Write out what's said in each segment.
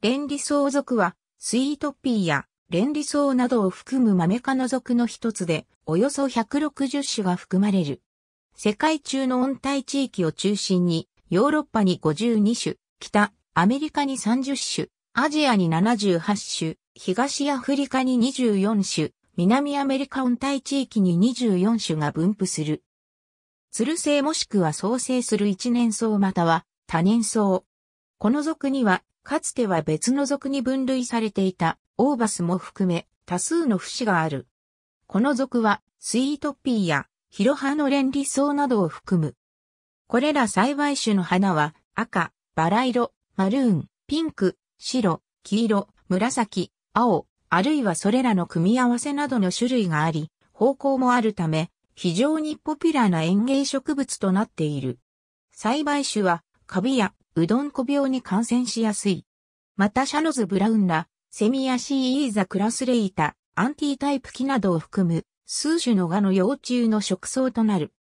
連理層属は、スイートピーや連理層などを含む豆メ科の属の一つで、およそ160種が含まれる。世界中の温帯地域を中心に、ヨーロッパに52種、北、アメリカに30種、アジアに78種、東アフリカに24種、南アメリカ温帯地域に24種が分布する。鶴生もしくは創生する一年草または多年草。この属にはかつては別の族に分類されていたオーバスも含め多数の節がある。この族はスイートピーやヒロハの連理ウなどを含む。これら栽培種の花は赤、バラ色、マルーン、ピンク、白、黄色、紫、青、あるいはそれらの組み合わせなどの種類があり、方向もあるため、非常にポピュラーな園芸植物となっている。栽培種は、カビやうどんこ病に感染しやすい。またシャノズ・ブラウンら、セミやシー・イーザ・クラスレイタ、アンティータイプ機などを含む、数種の蛾の幼虫の食草となる。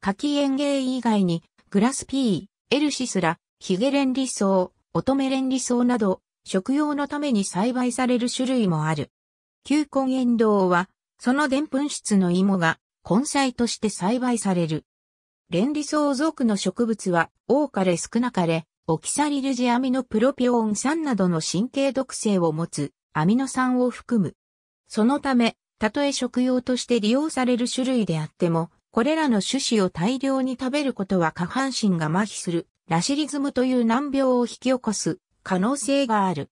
柿園芸以外に、グラスピー、エルシスラ、ヒゲレンリソウ、オトメレンリソウなど、食用のために栽培される種類もある。球根炎堂は、そのプン質の芋が根菜として栽培される。レンリソウ属の植物は多かれ少なかれオキサリルジアミノプロピオン酸などの神経毒性を持つアミノ酸を含む。そのため、たとえ食用として利用される種類であっても、これらの種子を大量に食べることは下半身が麻痺するラシリズムという難病を引き起こす可能性がある。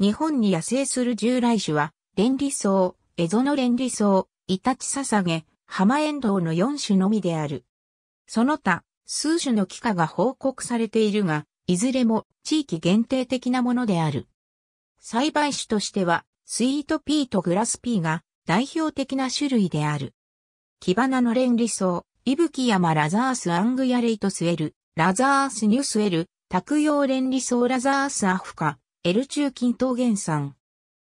日本に野生する従来種は、レンリソウ、エゾノレンリソウ、イタチササゲ、ハマエンドウの4種のみである。その他、数種の帰化が報告されているが、いずれも地域限定的なものである。栽培種としては、スイートピーとグラスピーが代表的な種類である。木花の連理草、キヤ山ラザースアングヤレイトスエル、ラザースニュスエル、卓洋連理草ラザースアフカ、エル中近東原産。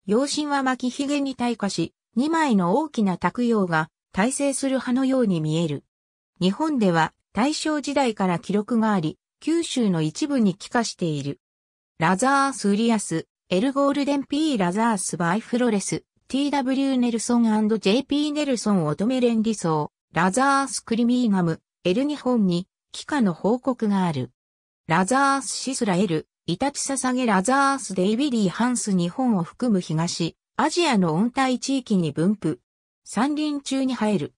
養親は巻きひげに退化し、2枚の大きな卓洋が耐性する葉のように見える。日本では大正時代から記録があり、九州の一部に帰化している。ラザース・ウリアス、エル・ゴールデン・ピー・ラザース・バイ・フロレス、T.W. ネルソン &J.P. ネルソン・乙女連ソ想、ラザース・クリミーガム、エル・日本に、帰化の報告がある。ラザース・シスラエル、イタチササゲ・ラザース・デイビリー・ハンス日本を含む東、アジアの温帯地域に分布。山林中に生える。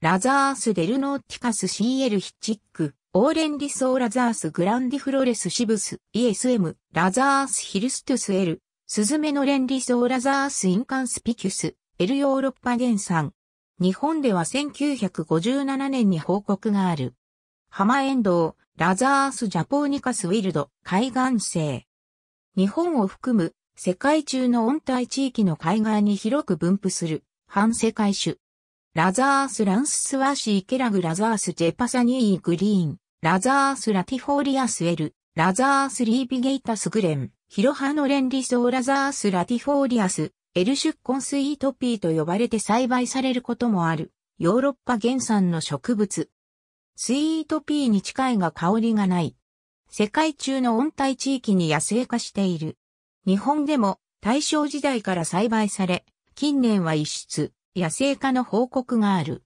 ラザース・デルノーティカス・シーエル・ヒッチック。オーレンリソーラザースグランディフロレスシブス、ESM・ ラザースヒルストゥスエル、スズメのレンリソーラザースインカンスピキュス、エルヨーロッパ原産。日本では1957年に報告がある。浜エンドウ、ラザースジャポーニカスウィルド、海岸生。日本を含む世界中の温帯地域の海岸に広く分布する、反世界種。ラザース・ランス・スワーシー・ケラグ・ラザース・ジェパサニー・グリーン、ラザース・ラティフォーリアス・エル、ラザース・リービゲイタス・グレン、ヒロハノレンリソー・ラザース・ラティフォーリアス、エルシュッコンスイートピーと呼ばれて栽培されることもある、ヨーロッパ原産の植物。スイートピーに近いが香りがない。世界中の温帯地域に野生化している。日本でも大正時代から栽培され、近年は一出、野生化の報告がある。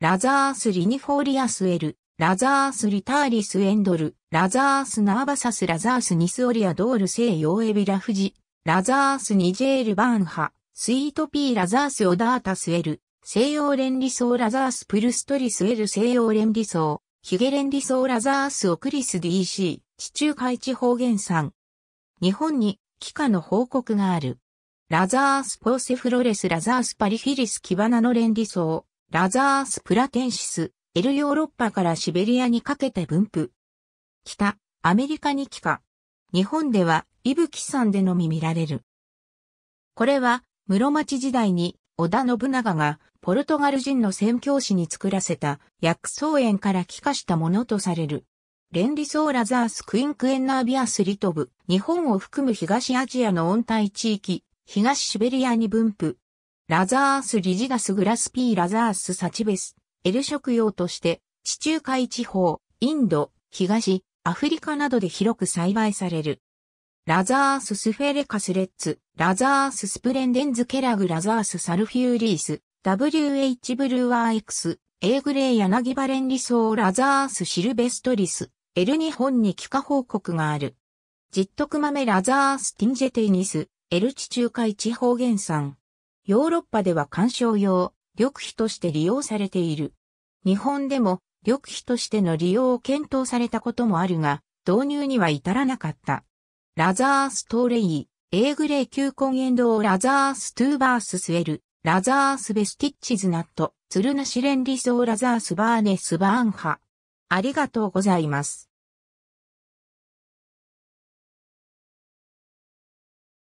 ラザース・リニフォーリアス・エル、ラザース・リターリス・エンドル、ラザース・ナーバサス・ラザース・ニスオリア・ドール・西洋エビラ・フジ、ラザース・ニジェール・バーンハ、スイート・ピー・ラザース・オダータス・エル、西洋連理層ラザース・プルストリス・エル・西洋連理層、ヒゲ連理層ラザース・オクリス・ DC、地中海地方原産。日本に、帰化の報告がある。ラザースポーセフロレスラザースパリフィリスキバナの連理層、ラザースプラテンシス、エルヨーロッパからシベリアにかけて分布。北、アメリカに帰化。日本では、伊吹山でのみ見られる。これは、室町時代に、織田信長が、ポルトガル人の宣教師に作らせた、薬草園から帰化したものとされる。連理層ラザースクインクエンナービアスリトブ、日本を含む東アジアの温帯地域、東シベリアに分布。ラザース・リジダス・グラスピー・ラザース・サチベス、エル食用として、地中海地方、インド、東、アフリカなどで広く栽培される。ラザース・スフェレカスレッツ、ラザース・スプレンデンズ・ケラグ・ラザース・サルフューリース、WH ブルーアー X、A グレーギ・バレンリソーラザース・シルベストリス、L 日本に帰化報告がある。ジットクマメラザース・ティンジェテニス、エルチ中海地方原産。ヨーロッパでは観賞用、緑肥として利用されている。日本でも緑肥としての利用を検討されたこともあるが、導入には至らなかった。ラザーストーレイ、エーグレー球根エンドラザーストゥーバーススエル、ラザースベスティッチズナット、ツルナシレンリソーラザースバーネスバーンハ。ありがとうございます。